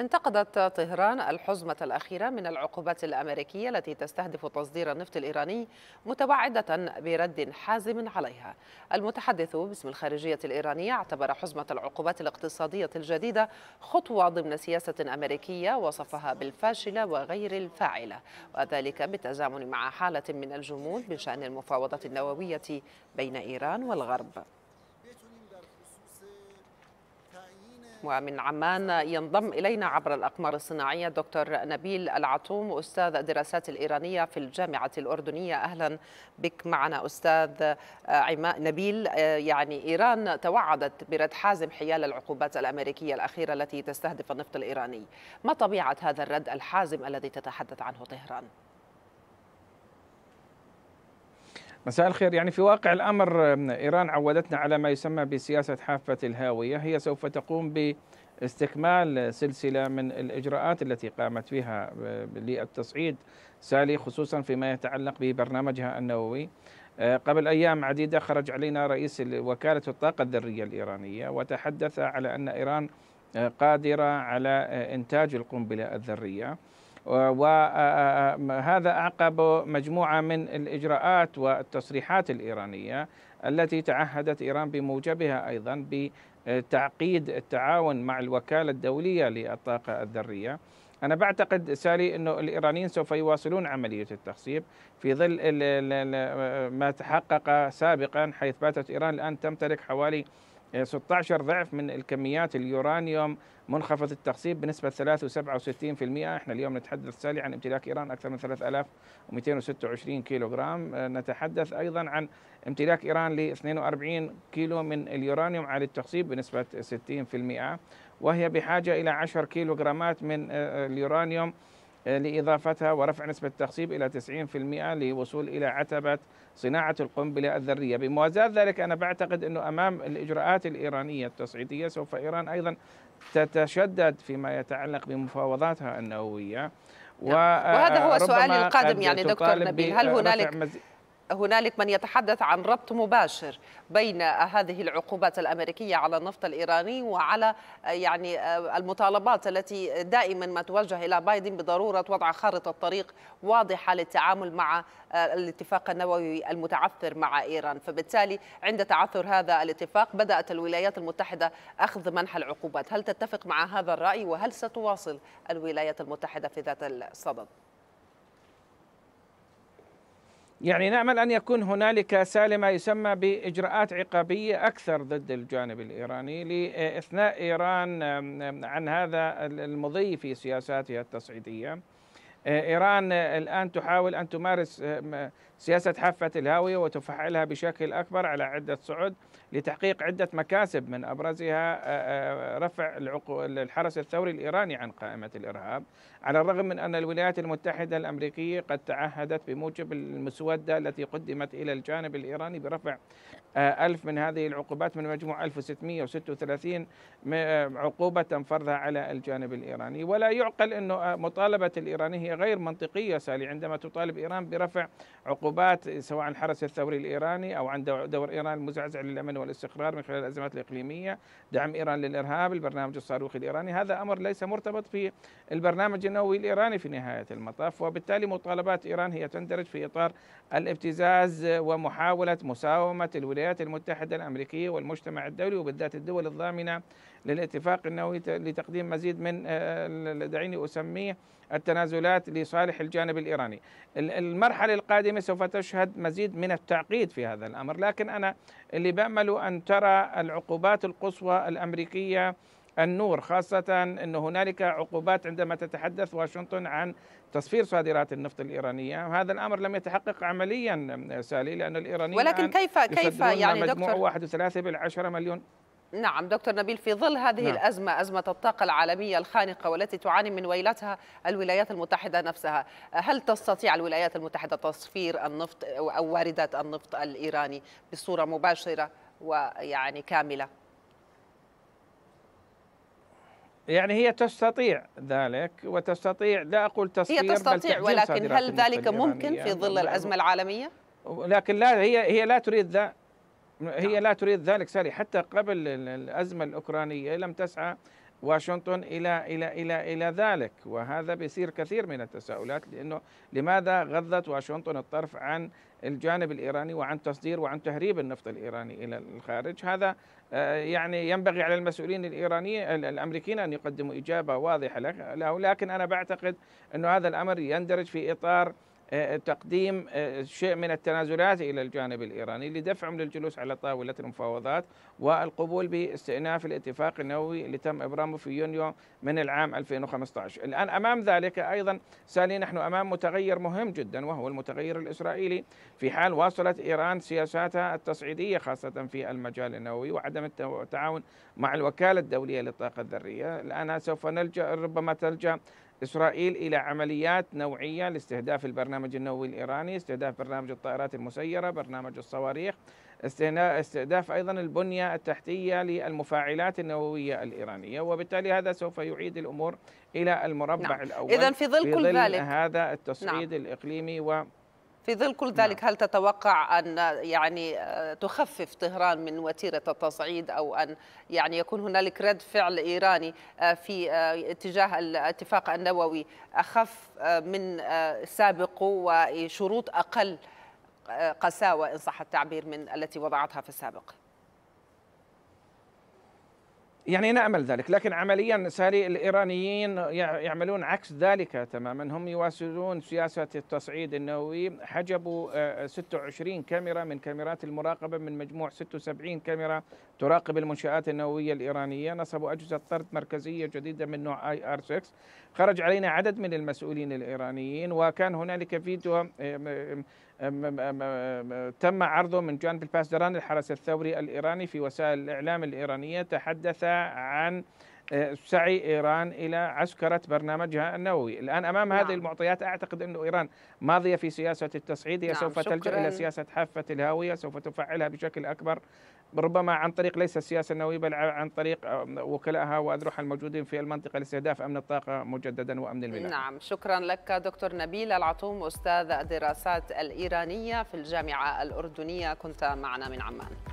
انتقدت طهران الحزمة الأخيرة من العقوبات الأمريكية التي تستهدف تصدير النفط الإيراني متوعدة برد حازم عليها المتحدث باسم الخارجية الإيرانية اعتبر حزمة العقوبات الاقتصادية الجديدة خطوة ضمن سياسة أمريكية وصفها بالفاشلة وغير الفاعلة وذلك بالتزامن مع حالة من الجمود بشأن المفاوضات النووية بين إيران والغرب ومن عمان ينضم إلينا عبر الأقمار الصناعية دكتور نبيل العتوم أستاذ الدراسات الإيرانية في الجامعة الأردنية أهلا بك معنا أستاذ نبيل يعني إيران توعدت برد حازم حيال العقوبات الأمريكية الأخيرة التي تستهدف النفط الإيراني ما طبيعة هذا الرد الحازم الذي تتحدث عنه طهران؟ مساء الخير يعني في واقع الامر ايران عودتنا على ما يسمى بسياسه حافه الهاويه هي سوف تقوم باستكمال سلسله من الاجراءات التي قامت بها للتصعيد سالي خصوصا فيما يتعلق ببرنامجها النووي أه، قبل ايام عديده خرج علينا رئيس وكاله الطاقه الذريه الايرانيه وتحدث على ان ايران أه، قادره على أه، انتاج القنبله الذريه وهذا آه، آه، آه، أعقب مجموعة من الإجراءات والتصريحات الإيرانية التي تعهدت إيران بموجبها أيضا بتعقيد التعاون مع الوكالة الدولية للطاقة الذرية أنا بعتقد سالي أنه الإيرانيين سوف يواصلون عملية التخصيب في ظل ما تحقق سابقا حيث باتت إيران الآن تمتلك حوالي 16 ضعف من الكميات اليورانيوم منخفض التخصيب بنسبة 3.67% احنا اليوم نتحدث سالي عن امتلاك إيران أكثر من 3226 كيلو جرام آه، نتحدث أيضا عن امتلاك إيران ل 42 كيلو من اليورانيوم عالي التخصيب بنسبة 60% وهي بحاجة إلى 10 كيلو جرامات من آه، آه، اليورانيوم لإضافتها ورفع نسبة التخصيب إلى 90% للوصول إلى عتبة صناعة القنبلة الذرية بموازاة ذلك أنا بعتقد أنه أمام الإجراءات الإيرانية التصعيدية سوف إيران أيضا تتشدد فيما يتعلق بمفاوضاتها النووية نعم. وهذا هو سؤالي القادم يعني دكتور نبيل هل هنالك هنالك من يتحدث عن ربط مباشر بين آه، هذه العقوبات الامريكيه على النفط الايراني وعلى آه، يعني آه، المطالبات التي دائما ما توجه الى بايدن بضروره وضع خارطه طريق واضحه للتعامل مع الاتفاق النووي المتعثر مع ايران، فبالتالي عند تعثر هذا الاتفاق بدات الولايات المتحده اخذ منح العقوبات، هل تتفق مع هذا الراي وهل ستواصل الولايات المتحده في ذات الصدد؟ يعني نامل ان يكون هنالك سالما يسمى باجراءات عقابيه اكثر ضد الجانب الايراني لاثناء ايران عن هذا المضي في سياساتها التصعيديه. آه، ايران الان تحاول ان تمارس آه، سياسة حافة الهاوية وتفعلها بشكل أكبر على عدة صعد لتحقيق عدة مكاسب من أبرزها آه، آه، رفع الحرس الثوري الإيراني عن قائمة الإرهاب على الرغم من أن الولايات المتحدة الأمريكية قد تعهدت بموجب المسودة التي قدمت إلى الجانب الإيراني برفع آه، ألف من هذه العقوبات من مجموع 1636 عقوبة فرضها على الجانب الإيراني ولا يعقل أن مطالبة الإيرانية هي غير منطقية سالي عندما تطالب إيران برفع عقوبات عقوبات سواء عن الحرس الثوري الإيراني أو عن دور إيران المزعزع للأمن والاستقرار من خلال الأزمات الإقليمية دعم إيران للإرهاب البرنامج الصاروخي الإيراني هذا أمر ليس مرتبط في البرنامج النووي الإيراني في نهاية المطاف وبالتالي مطالبات إيران هي تندرج في إطار الابتزاز ومحاولة مساومة الولايات المتحدة الأمريكية والمجتمع الدولي وبالذات الدول الضامنة للاتفاق النووي لتقديم مزيد من آه، دعيني أسميه التنازلات لصالح الجانب الإيراني المرحلة القادمة سوف سوف تشهد مزيد من التعقيد في هذا الامر، لكن انا اللي بامل ان ترى العقوبات القصوى الامريكيه النور خاصة أن هنالك عقوبات عندما تتحدث واشنطن عن تصفير صادرات النفط الإيرانية هذا الأمر لم يتحقق عمليا سالي لأن الإيرانيين ولكن كيف كيف يعني دكتور وثلاثة بالعشرة مليون نعم دكتور نبيل في ظل هذه نعم. الأزمة أزمة الطاقة العالمية الخانقة والتي تعاني من ويلتها الولايات المتحدة نفسها هل تستطيع الولايات المتحدة تصفير النفط أو واردات النفط الإيراني بصورة مباشرة ويعني كاملة يعني هي تستطيع ذلك وتستطيع لا أقول تصفير هي تستطيع ولكن هل ذلك ممكن في ظل الأزمة العالمية؟ لكن لا هي هي لا تريد ذلك هي نعم. لا تريد ذلك سالي حتى قبل الأزمة الأوكرانية لم تسعى واشنطن إلى إلى إلى إلى ذلك وهذا بيصير كثير من التساؤلات لأنه لماذا غضت واشنطن الطرف عن الجانب الإيراني وعن تصدير وعن تهريب النفط الإيراني إلى الخارج هذا آه، يعني ينبغي على المسؤولين الإيرانيين الأمريكيين أن يقدموا إجابة واضحة له لكن أنا بعتقد أن هذا الأمر يندرج في إطار آه، تقديم آه، شيء من التنازلات الى الجانب الايراني لدفعهم للجلوس على طاوله المفاوضات والقبول باستئناف الاتفاق النووي اللي تم ابرامه في يونيو من العام 2015 الان امام ذلك ايضا سالي نحن امام متغير مهم جدا وهو المتغير الاسرائيلي في حال واصلت ايران سياساتها التصعيديه خاصه في المجال النووي وعدم التعاون مع الوكاله الدوليه للطاقه الذريه الان سوف نلجا ربما تلجا إسرائيل إلى عمليات نوعية لاستهداف البرنامج النووي الإيراني استهداف برنامج الطائرات المسيرة برنامج الصواريخ استهداف أيضا البنية التحتية للمفاعلات النووية الإيرانية وبالتالي هذا سوف يعيد الأمور إلى المربع نعم. الأول إذا في ظل كل ذلك هذا نعم. التصعيد نعم. الإقليمي و في ظل كل نعم. ذلك هل تتوقع أن يعني آه، تخفف طهران من وتيرة التصعيد أو أن يعني يكون هنالك رد فعل إيراني آه، في آه، اتجاه الاتفاق النووي أخف من سابقه وشروط أقل قساوة إن صح التعبير من التي وضعتها في السابق؟ يعني نامل ذلك لكن عمليا ساري الايرانيين يعملون عكس ذلك تماما هم يواصلون سياسه التصعيد النووي حجبوا 26 آه، كاميرا من كاميرات المراقبه من مجموع 76 كاميرا تراقب المنشات النوويه الايرانيه نصبوا اجهزه طرد مركزيه جديده من نوع اي ار 6 خرج علينا عدد من المسؤولين الايرانيين وكان هنالك فيديو آه، تم عرضه من جانب الباسدران الحرس الثوري الإيراني في وسائل الإعلام الإيرانية تحدث عن آه، سعي ايران الى عسكره برنامجها النووي، الان امام نعم. هذه المعطيات اعتقد انه ايران ماضيه في سياسه التصعيد هي نعم. سوف تلجا الى سياسه حافه الهاويه، سوف تفعلها بشكل اكبر ربما عن طريق ليس السياسه النوويه بل عن طريق وكلائها واذرعها الموجودين في المنطقه لاستهداف امن الطاقه مجددا وامن البلاد. نعم، شكرا لك دكتور نبيل العطوم استاذ الدراسات الايرانيه في الجامعه الاردنيه كنت معنا من عمان.